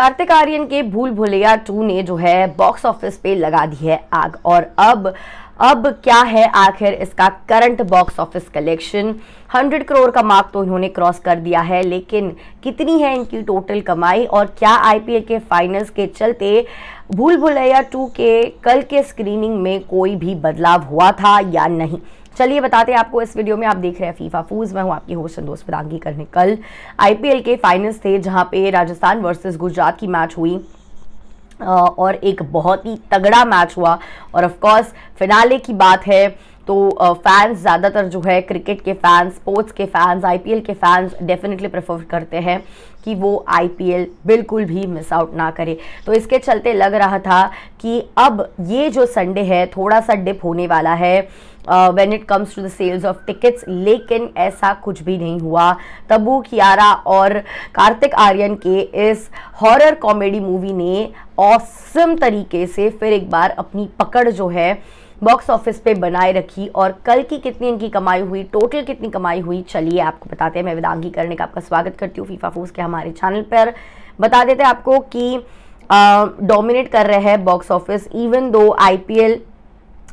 कार्तिक आर्यन के भूल भुलैया टू ने जो है बॉक्स ऑफिस पे लगा दी है आग और अब अब क्या है आखिर इसका current box office collection 100 crore का मार्क तो इन्होंने क्रॉस कर दिया है लेकिन कितनी है इनकी टोटल कमाई और क्या आईपीएल के फाइनल्स के चलते भूल भुलैया टू के कल के स्क्रीनिंग में कोई भी बदलाव हुआ था या नहीं चलिए बताते हैं आपको इस वीडियो में आप देख रहे हैं फीफा फूज मैं हूँ आपकी होस्ट संदोष बदांगी करने कल आईपीएल के फाइनल्स थे जहां पे राजस्थान वर्सेस गुजरात की मैच हुई और एक बहुत ही तगड़ा मैच हुआ और ऑफकोर्स फिनाले की बात है तो फैंस ज़्यादातर जो है क्रिकेट के फैंस स्पोर्ट्स के फैंस आईपीएल के फैंस डेफिनेटली प्रेफर करते हैं कि वो आईपीएल बिल्कुल भी मिस आउट ना करे तो इसके चलते लग रहा था कि अब ये जो संडे है थोड़ा सा डिप होने वाला है when it comes to the sales of tickets लेकिन ऐसा कुछ भी नहीं हुआ तबू कियारा और कार्तिक आर्यन के इस हॉरर कॉमेडी मूवी ने औसम तरीके से फिर एक बार अपनी पकड़ जो है बॉक्स ऑफिस पे बनाए रखी और कल की कितनी इनकी कमाई हुई टोटल कितनी कमाई हुई चलिए आपको बताते हैं मैं वेदांगी करने का आपका स्वागत करती हूँ फीफा फूस के हमारे चैनल पर बता देते हैं आपको कि डोमिनेट कर रहे हैं box office even though IPL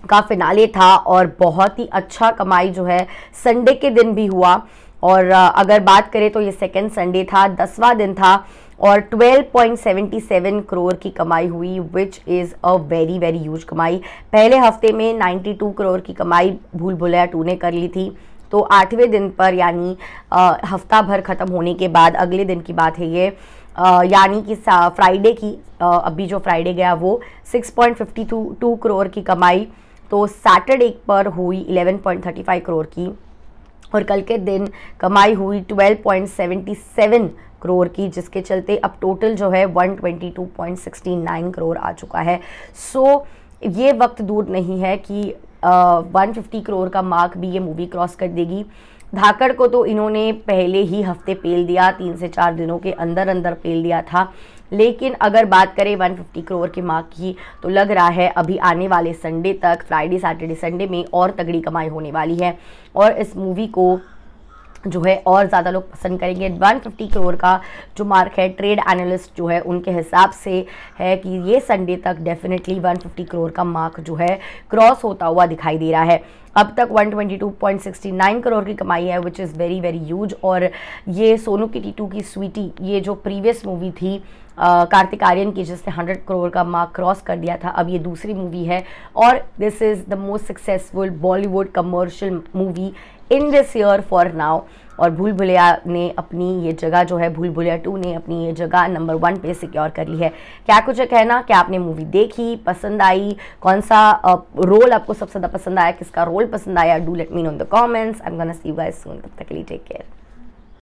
का फिनाले था और बहुत ही अच्छा कमाई जो है संडे के दिन भी हुआ और अगर बात करें तो ये सेकेंड संडे था दसवा दिन था और 12.77 करोड़ की कमाई हुई which is a very very huge कमाई पहले हफ्ते में 92 करोड़ की कमाई भूल भुलैया टू ने कर ली थी तो आठवें दिन पर यानी हफ्ता भर ख़त्म होने के बाद अगले दिन की बात है ये यानी कि फ्राइडे की आ, अभी जो फ्राइडे गया वो 6.52 करोड़ की कमाई तो सैटरडे पर हुई 11.35 करोड़ की और कल के दिन कमाई हुई 12.77 करोड़ की जिसके चलते अब टोटल जो है 122.69 करोड़ आ चुका है सो so, ये वक्त दूर नहीं है कि वन फिफ्टी करोड़ का मार्क भी ये मूवी क्रॉस कर देगी धाकड़ को तो इन्होंने पहले ही हफ्ते पेल दिया तीन से चार दिनों के अंदर अंदर पेल दिया था लेकिन अगर बात करें 150 करोड़ के मार्क की तो लग रहा है अभी आने वाले संडे तक फ्राइडे सैटरडे संडे में और तगड़ी कमाई होने वाली है और इस मूवी को जो है और ज़्यादा लोग पसंद करेंगे वन फिफ्टी करोड़ का जो मार्क है ट्रेड एनालिस्ट जो है उनके हिसाब से है कि ये संडे तक डेफिनेटली वन फिफ्टी करोड़ का मार्क जो है क्रॉस होता हुआ दिखाई दे रहा है अब तक 122.69 करोड़ की कमाई है which is very very huge और ये सोनू की टीटू की स्वीटी ये जो प्रीवियस मूवी थी कार्तिक आर्यन की जिसने 100 करोड़ का मार्क क्रॉस कर दिया था अब ये दूसरी मूवी है और this is the most successful Bollywood commercial movie in this year for now और भूल भुलिया ने अपनी ये जगह जो है भूल भुलिया टू ने अपनी ये जगह नंबर वन पे सिक्योर कर ली है क्या कुछ है कहना क्या आपने मूवी देखी पसंद आई कौन सा रोल आपको सबसे ज़्यादा पसंद आया किसका रोल पसंद आया do let me know on the comments I am gonna see you guys soon तब तक ली टेक केयर